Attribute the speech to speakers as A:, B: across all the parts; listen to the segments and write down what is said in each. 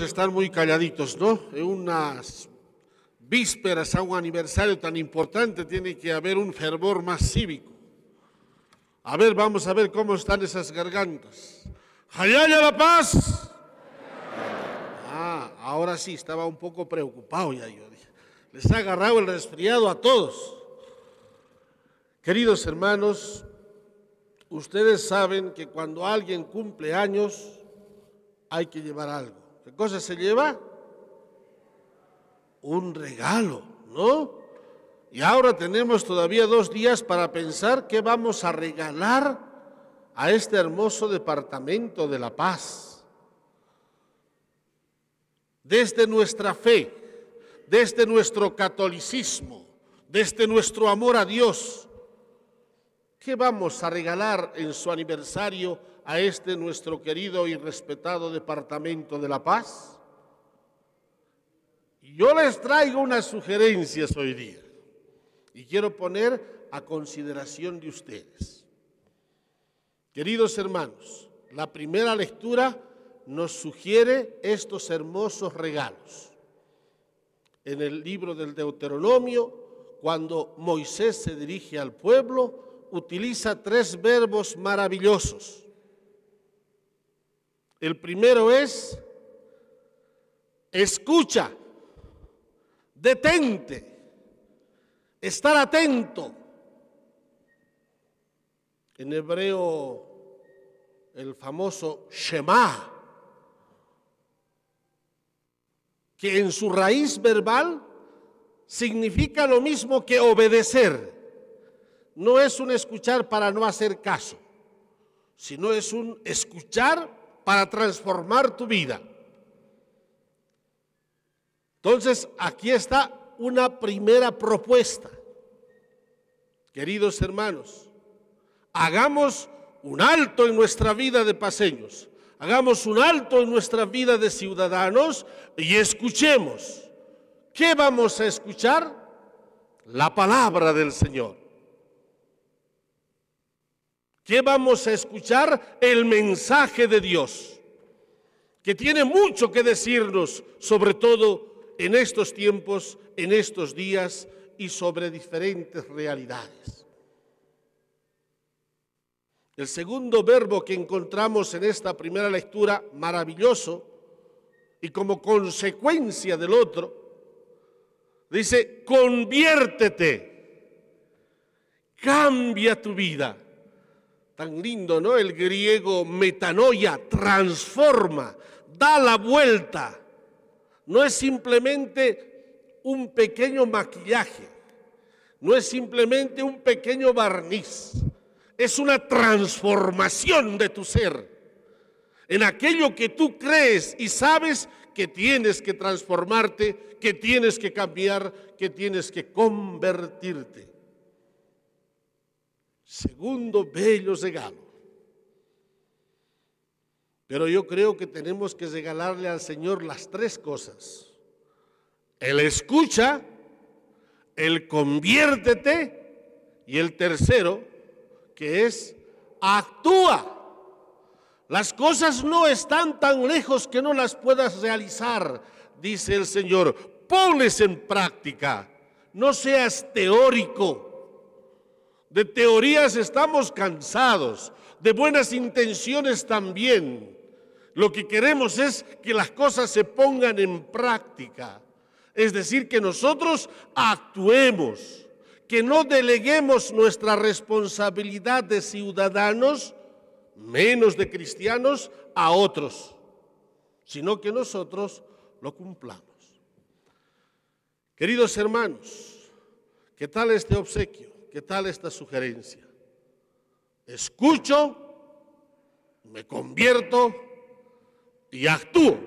A: están muy calladitos, ¿no? En unas vísperas a un aniversario tan importante tiene que haber un fervor más cívico. A ver, vamos a ver cómo están esas gargantas. ya la paz! Ah, ahora sí, estaba un poco preocupado ya yo. Les ha agarrado el resfriado a todos. Queridos hermanos, ustedes saben que cuando alguien cumple años hay que llevar algo. ¿Qué cosa se lleva? Un regalo, ¿no? Y ahora tenemos todavía dos días para pensar qué vamos a regalar a este hermoso departamento de la paz. Desde nuestra fe, desde nuestro catolicismo, desde nuestro amor a Dios, ¿qué vamos a regalar en su aniversario? a este nuestro querido y respetado Departamento de la Paz. Y yo les traigo unas sugerencias hoy día y quiero poner a consideración de ustedes. Queridos hermanos, la primera lectura nos sugiere estos hermosos regalos. En el libro del Deuteronomio, cuando Moisés se dirige al pueblo, utiliza tres verbos maravillosos. El primero es, escucha, detente, estar atento. En hebreo, el famoso Shema, que en su raíz verbal significa lo mismo que obedecer. No es un escuchar para no hacer caso, sino es un escuchar para transformar tu vida. Entonces, aquí está una primera propuesta. Queridos hermanos, hagamos un alto en nuestra vida de paseños, hagamos un alto en nuestra vida de ciudadanos y escuchemos. ¿Qué vamos a escuchar? La palabra del Señor que vamos a escuchar el mensaje de Dios, que tiene mucho que decirnos, sobre todo en estos tiempos, en estos días y sobre diferentes realidades. El segundo verbo que encontramos en esta primera lectura, maravilloso, y como consecuencia del otro, dice, conviértete, cambia tu vida. Tan lindo, ¿no? El griego metanoia transforma, da la vuelta. No es simplemente un pequeño maquillaje, no es simplemente un pequeño barniz, es una transformación de tu ser en aquello que tú crees y sabes que tienes que transformarte, que tienes que cambiar, que tienes que convertirte. Segundo bello regalo. Pero yo creo que tenemos que regalarle al Señor las tres cosas. el escucha, el conviértete y el tercero, que es actúa. Las cosas no están tan lejos que no las puedas realizar, dice el Señor. pones en práctica, no seas teórico. De teorías estamos cansados, de buenas intenciones también. Lo que queremos es que las cosas se pongan en práctica. Es decir, que nosotros actuemos, que no deleguemos nuestra responsabilidad de ciudadanos, menos de cristianos, a otros, sino que nosotros lo cumplamos. Queridos hermanos, ¿qué tal este obsequio? ¿Qué tal esta sugerencia? Escucho, me convierto y actúo.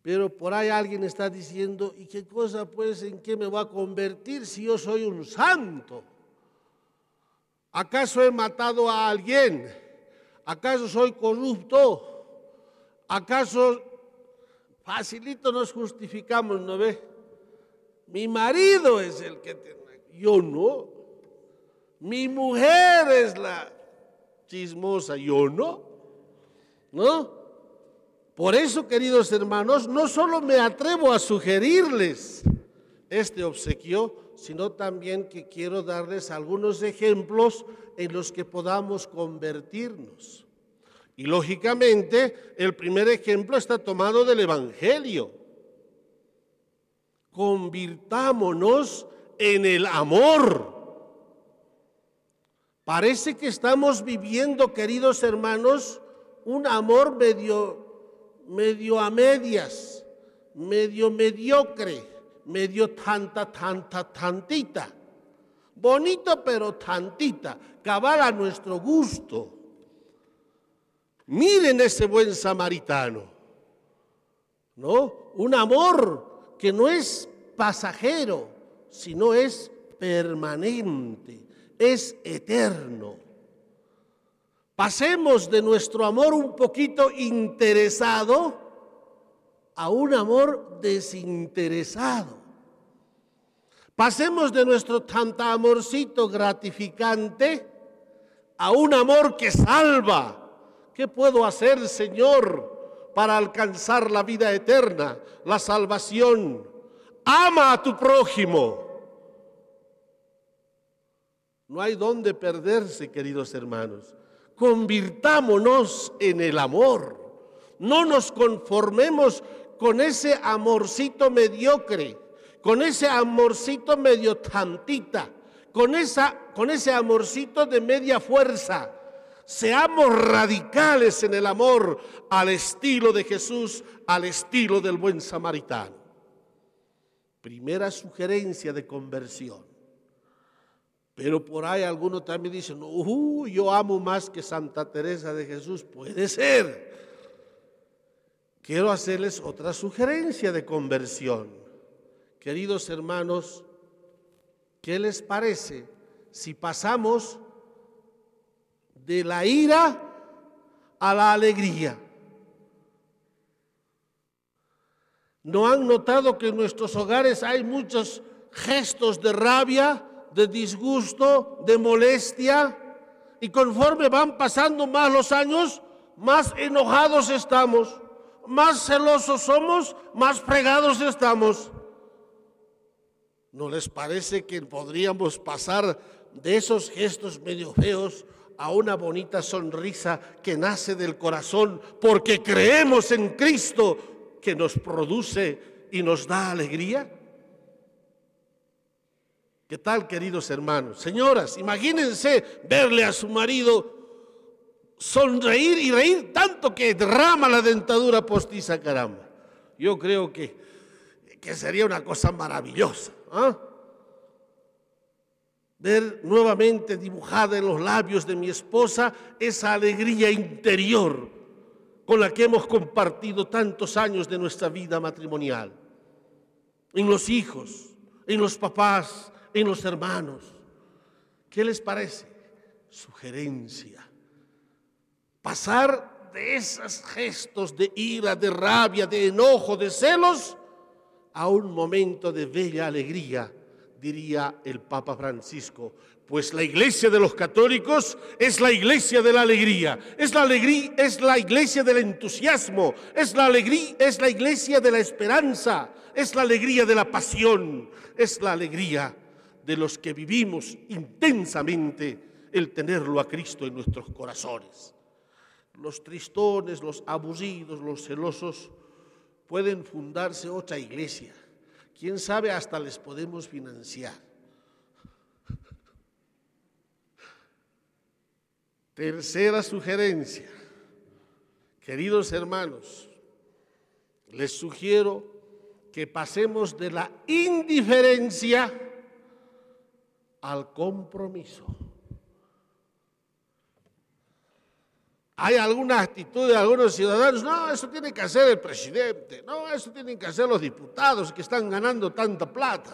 A: Pero por ahí alguien está diciendo, ¿y qué cosa pues en qué me voy a convertir si yo soy un santo? ¿Acaso he matado a alguien? ¿Acaso soy corrupto? ¿Acaso facilito nos justificamos, no ve? Mi marido es el que tiene. Yo no. Mi mujer es la chismosa. Yo no. ¿No? Por eso, queridos hermanos, no solo me atrevo a sugerirles este obsequio, sino también que quiero darles algunos ejemplos en los que podamos convertirnos. Y lógicamente, el primer ejemplo está tomado del Evangelio convirtámonos en el amor. Parece que estamos viviendo, queridos hermanos, un amor medio, medio a medias, medio mediocre, medio tanta, tanta, tantita. Bonito pero tantita, cabal a nuestro gusto. Miren ese buen samaritano, ¿no? Un amor que no es pasajero, sino es permanente, es eterno. Pasemos de nuestro amor un poquito interesado a un amor desinteresado. Pasemos de nuestro tanta amorcito gratificante a un amor que salva. ¿Qué puedo hacer, Señor? para alcanzar la vida eterna, la salvación. Ama a tu prójimo. No hay dónde perderse, queridos hermanos. Convirtámonos en el amor. No nos conformemos con ese amorcito mediocre, con ese amorcito medio tantita, con, esa, con ese amorcito de media fuerza. Seamos radicales en el amor al estilo de Jesús, al estilo del buen samaritano. Primera sugerencia de conversión. Pero por ahí algunos también dicen, uh, yo amo más que Santa Teresa de Jesús. Puede ser. Quiero hacerles otra sugerencia de conversión. Queridos hermanos, ¿qué les parece si pasamos de la ira a la alegría. ¿No han notado que en nuestros hogares hay muchos gestos de rabia, de disgusto, de molestia? Y conforme van pasando más los años, más enojados estamos, más celosos somos, más fregados estamos. ¿No les parece que podríamos pasar de esos gestos medio feos a una bonita sonrisa que nace del corazón porque creemos en Cristo que nos produce y nos da alegría? ¿Qué tal, queridos hermanos? Señoras, imagínense verle a su marido sonreír y reír tanto que derrama la dentadura postiza, caramba. Yo creo que, que sería una cosa maravillosa. ¿ah? nuevamente dibujada en los labios de mi esposa esa alegría interior con la que hemos compartido tantos años de nuestra vida matrimonial, en los hijos, en los papás, en los hermanos. ¿Qué les parece? Sugerencia. Pasar de esos gestos de ira, de rabia, de enojo, de celos, a un momento de bella alegría diría el Papa Francisco, pues la iglesia de los católicos es la iglesia de la alegría, es la alegría, es la iglesia del entusiasmo, es la alegría, es la iglesia de la esperanza, es la alegría de la pasión, es la alegría de los que vivimos intensamente el tenerlo a Cristo en nuestros corazones. Los tristones, los aburridos, los celosos pueden fundarse otra iglesia quién sabe, hasta les podemos financiar. Tercera sugerencia, queridos hermanos, les sugiero que pasemos de la indiferencia al compromiso. hay alguna actitud de algunos ciudadanos, no, eso tiene que hacer el presidente, no, eso tienen que hacer los diputados que están ganando tanta plata.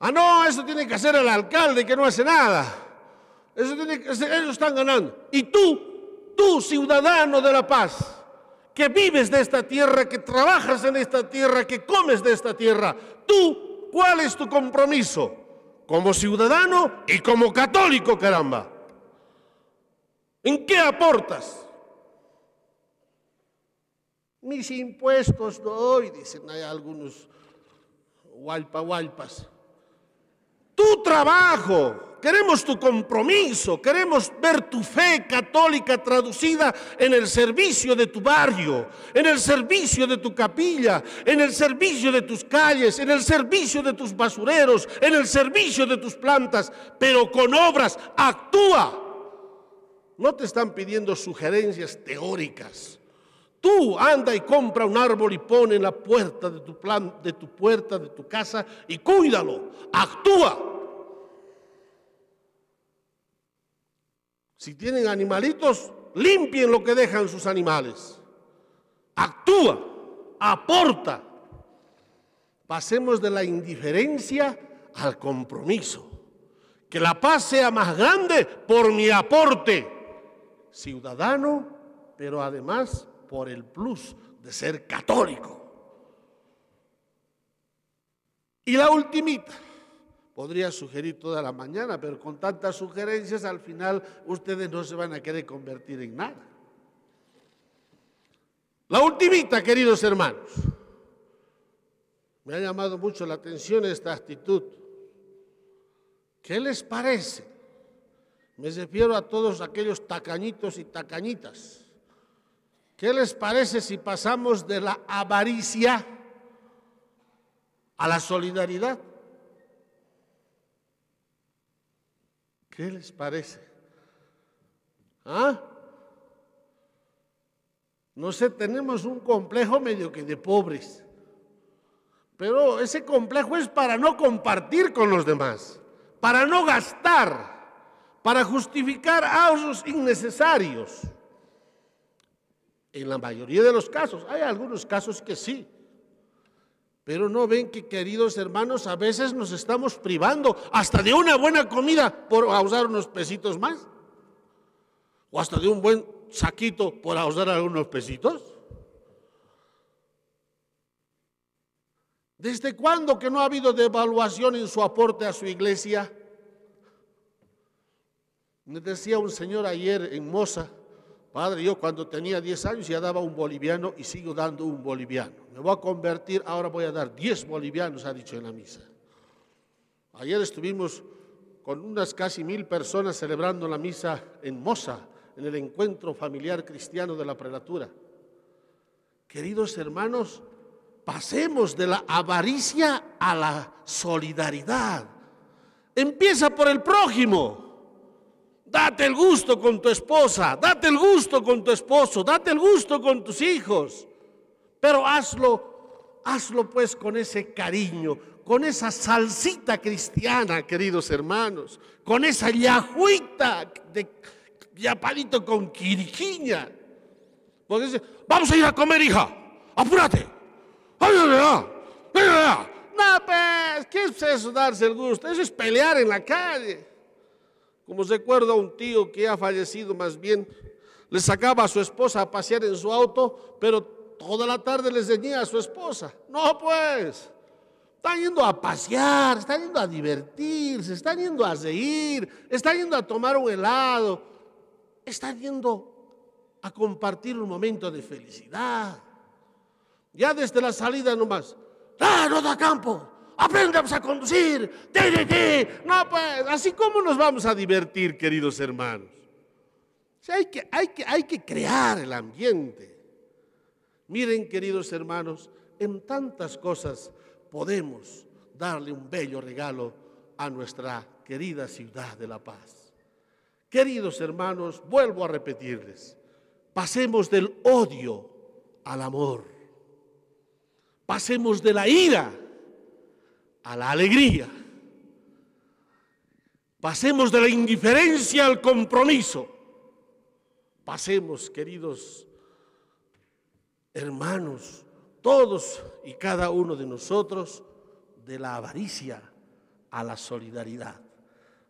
A: Ah, no, eso tiene que hacer el alcalde que no hace nada. Eso tiene que ellos están ganando. Y tú, tú ciudadano de La Paz, que vives de esta tierra, que trabajas en esta tierra, que comes de esta tierra, tú, ¿cuál es tu compromiso? Como ciudadano y como católico, caramba. ¿En qué aportas? Mis impuestos doy, dicen hay algunos hualpa hualpas. Tu trabajo, queremos tu compromiso, queremos ver tu fe católica traducida en el servicio de tu barrio, en el servicio de tu capilla, en el servicio de tus calles, en el servicio de tus basureros, en el servicio de tus plantas, pero con obras, actúa. No te están pidiendo sugerencias teóricas. Tú anda y compra un árbol y pone en la puerta de tu, plan, de tu puerta, de tu casa y cuídalo, actúa. Si tienen animalitos, limpien lo que dejan sus animales. Actúa, aporta. Pasemos de la indiferencia al compromiso. Que la paz sea más grande por mi aporte ciudadano, pero además por el plus de ser católico. Y la ultimita, podría sugerir toda la mañana, pero con tantas sugerencias al final ustedes no se van a querer convertir en nada. La ultimita, queridos hermanos, me ha llamado mucho la atención esta actitud. ¿Qué les parece me refiero a todos aquellos tacañitos y tacañitas. ¿Qué les parece si pasamos de la avaricia a la solidaridad? ¿Qué les parece? ¿Ah? No sé, tenemos un complejo medio que de pobres, pero ese complejo es para no compartir con los demás, para no gastar para justificar ahorros innecesarios. En la mayoría de los casos, hay algunos casos que sí. Pero no ven que, queridos hermanos, a veces nos estamos privando hasta de una buena comida por ahorrar unos pesitos más. O hasta de un buen saquito por ahorrar algunos pesitos. ¿Desde cuándo que no ha habido devaluación en su aporte a su iglesia? Me decía un señor ayer en Moza, padre, yo cuando tenía 10 años ya daba un boliviano y sigo dando un boliviano. Me voy a convertir, ahora voy a dar 10 bolivianos, ha dicho en la misa. Ayer estuvimos con unas casi mil personas celebrando la misa en Moza, en el encuentro familiar cristiano de la prelatura. Queridos hermanos, pasemos de la avaricia a la solidaridad. Empieza por el prójimo. Date el gusto con tu esposa, date el gusto con tu esposo, date el gusto con tus hijos. Pero hazlo, hazlo pues con ese cariño, con esa salsita cristiana, queridos hermanos, con esa yajuita de yapadito con quiriquiña. Porque dice, vamos a ir a comer, hija, apúrate. no, no, No, pues, ¿qué es eso darse el gusto? Eso es pelear en la calle. Como recuerdo a un tío que ha fallecido más bien, le sacaba a su esposa a pasear en su auto, pero toda la tarde le ceñía a su esposa. No, pues, están yendo a pasear, están yendo a divertirse, están yendo a reír, están yendo a tomar un helado, están yendo a compartir un momento de felicidad. Ya desde la salida nomás, ¡ah, no da campo! aprendamos a conducir, pues, así como nos vamos a divertir, queridos hermanos. hay, que, hay, que, hay que crear el ambiente. Miren, queridos hermanos, en tantas cosas podemos darle un bello regalo a nuestra querida ciudad de La Paz. Queridos hermanos, vuelvo a repetirles, pasemos del odio al amor, pasemos de la ira a la alegría. Pasemos de la indiferencia al compromiso. Pasemos, queridos hermanos, todos y cada uno de nosotros, de la avaricia a la solidaridad.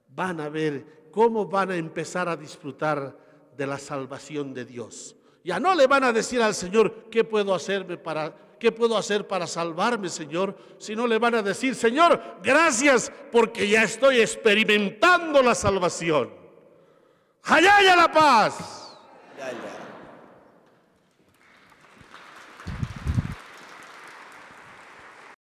A: Van a ver cómo van a empezar a disfrutar de la salvación de Dios. Ya no le van a decir al Señor, ¿qué puedo hacerme para ¿Qué puedo hacer para salvarme, Señor? Si no le van a decir, Señor, gracias porque ya estoy experimentando la salvación. Allá ya la paz.